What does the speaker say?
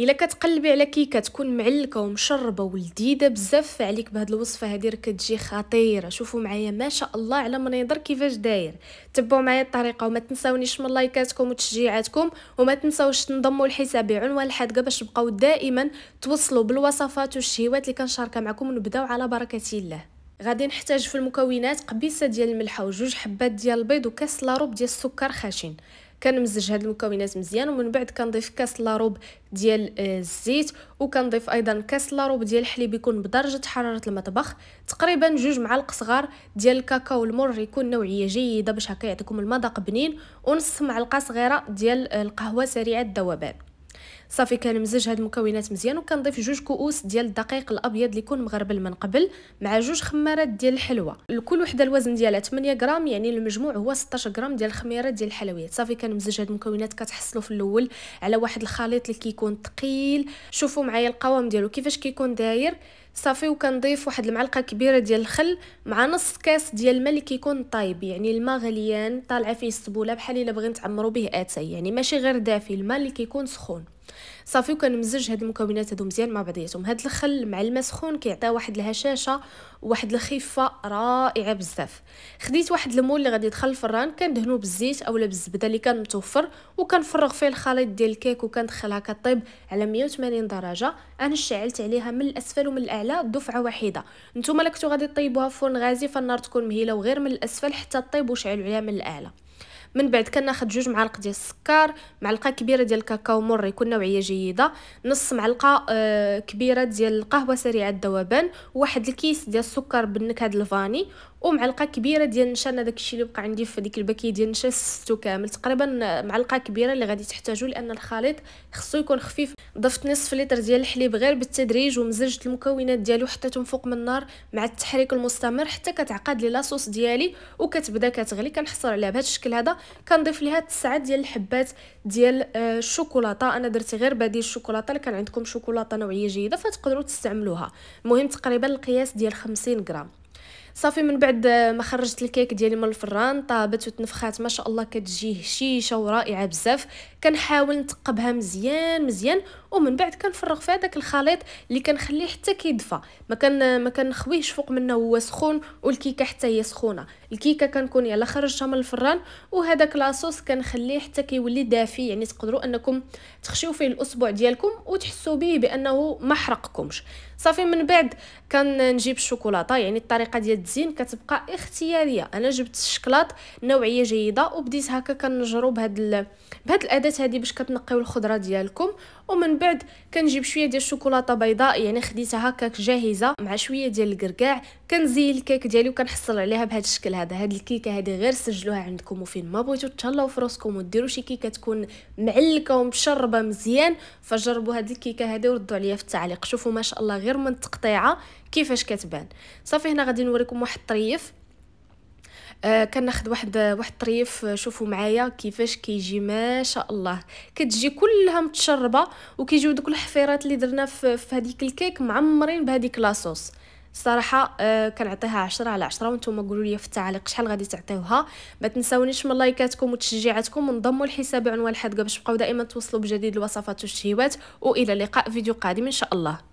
الا كتقلبي على كيكه تكون معلكه ومشربه ولذيذه بزاف عليك بهاد الوصفه هادي راه كتجي خطيره شوفوا معايا ما شاء الله على منظر كيفاش داير تبعوا معايا الطريقه وما تنساونيش من لايكاتكم وتشجيعاتكم وما تنساوش تنضموا لحسابي عنوان الحادقه باش تبقاو دائما توصلوا بالوصفات والشهيوات اللي كنشاركها معكم ونبداو على بركه الله غادي نحتاج في المكونات قبيصه ديال الملحه وجوج حبات ديال البيض وكاس لا ربع ديال السكر خشن كنمزج هاد المكونات مزيان ومن بعد كنضيف كاس لاروب ديال آه، الزيت وكنضيف ايضا كاس لاروب ديال الحليب يكون بدرجه حراره المطبخ تقريبا جوج معالق صغار ديال الكاكاو المر يكون نوعيه جيده باش هكا يعطيكم المذاق بنين ونص معلقه صغيره ديال آه، القهوه سريعه الذوبان صافي كنمزج هاد المكونات مزيان وكنضيف جوج كؤوس ديال الدقيق الابيض اللي يكون مغربل من قبل مع جوج خمارات ديال الحلوى لكل وحده الوزن ديالها 8 غرام يعني المجموع هو 16 غرام ديال الخميره ديال الحلويات صافي كنمزج هاد المكونات كتحصلوا في الاول على واحد الخليط اللي كيكون ثقيل شوفوا معايا القوام ديالو كيفاش كيكون داير صافي وكنضيف واحد المعلقه كبيره ديال الخل مع نص كاس ديال الماء اللي كيكون طايب يعني الماء غليان طالعه فيه السبوله بحال الا بغيت نعمرو به اتاي يعني ماشي غير دافي الماء اللي كيكون سخون صافي وكنمزج هاد المكونات هادو مزيان مع بعضياتهم هاد الخل مع الماء سخون كيعطي واحد الهشاشه وواحد الخفه رائعه بزاف خديت واحد المول اللي غادي يدخل الفران كندهنو بالزيت اولا بالزبده اللي كان متوفر وكنفرغ فيه الخليط ديال الكيك وكندخلها كطيب على 180 درجه انا شعلت عليها من الاسفل ومن الاعلى دفعه واحده نتوما لكتو غادي طيبوها في فرن غازي فالنار تكون مهيله وغير من الاسفل حتى طيب وشعلوا عليها من الاعلى من بعد كناخذ جوج معالق ديال السكر معلقه كبيره ديال الكاكاو مر يكون نوعيه جيده نص معلقه آه، كبيره ديال القهوه سريعه الذوبان واحد الكيس ديال السكر بالنكهه الفاني ومعلقه كبيره ديال النشا انا داكشي اللي بقى عندي في ديك الباكيه ديال النشا سستو كامل تقريبا معلقه كبيره اللي غادي تحتاجو لان الخليط خصو يكون خفيف ضفت نصف لتر ديال الحليب غير بالتدريج ومزجت المكونات ديالو حطيتهم فوق من النار مع التحريك المستمر حتى كتعقد لي لاصوص ديالي وكتبدا كتغلي كنحصر عليها بهذا الشكل هذا كنضيف ليها تسعه ديال الحبات ديال آه، الشوكولاته انا درت غير بديل الشوكولاته اللي كان عندكم شوكولاته نوعيه جيده فتقدروا تستعملوها المهم تقريبا القياس ديال 50 غرام صافي من بعد ما خرجت الكيك ديالي من الفران طابت وتنفخات ما شاء الله كتجي هشيشه ورائعه بزاف كنحاول نتقبها مزيان مزيان ومن بعد كنفرغ فيها داك الخليط اللي كنخليه حتى كيدفى ما كان ما كنخويهش فوق منه هو سخون والكيكه حتى هي سخونه الكيكه كنكون يلا خرجتها من الفران وهذاك لاصوص كنخليه حتى كيولي دافي يعني تقدروا انكم تخشيو فيه الاسبوع ديالكم وتحسوا به بانه ما حرقكمش صافي من بعد كنجيب الشوكولاته يعني الطريقه ديال الدين كتبقى اختياريه انا جبت الشكلاط نوعيه جيده وبديت هكا كنجرو بهاد ال... بهاد الاداه هادي باش كتنقيو الخضره ديالكم ومن بعد كنجيب شويه ديال الشوكولاته بيضاء يعني خديتها هكاك جاهزه مع شويه ديال الكركاع كنزين الكيك ديالي وكنحصل عليها بهذا الشكل هذا هاد الكيكه هادي غير سجلوها عندكم وفين ما بغيتو تهلاو في راسكم وديروا شي كيكه تكون معلكه ومشربه مزيان فجربوا هاد الكيكه هادي وردوا عليا في التعليق شوفوا ما شاء الله غير من التقطيعه كيفاش كتبان صافي هنا غادي نوريكم واحد الطريف آه كناخد واحد واحد الطريف آه، شوفوا معايا كيفاش كيجي ما شاء الله كتجي كلها متشربه وكيجيو دوك الحفيرات اللي درنا في, هذيك الكيك معمرين بهذيك لاصوص صراحه آه كنعطيها عشرة على عشرة وانتم قولوا لي في التعليق شحال غادي تعطيوها ما تنساونيش من لايكاتكم وتشجيعاتكم وانضموا لحساب عنوان الحدقه باش تبقاو دائما توصلوا بجديد الوصفات والشهيوات والى اللقاء فيديو قادم ان شاء الله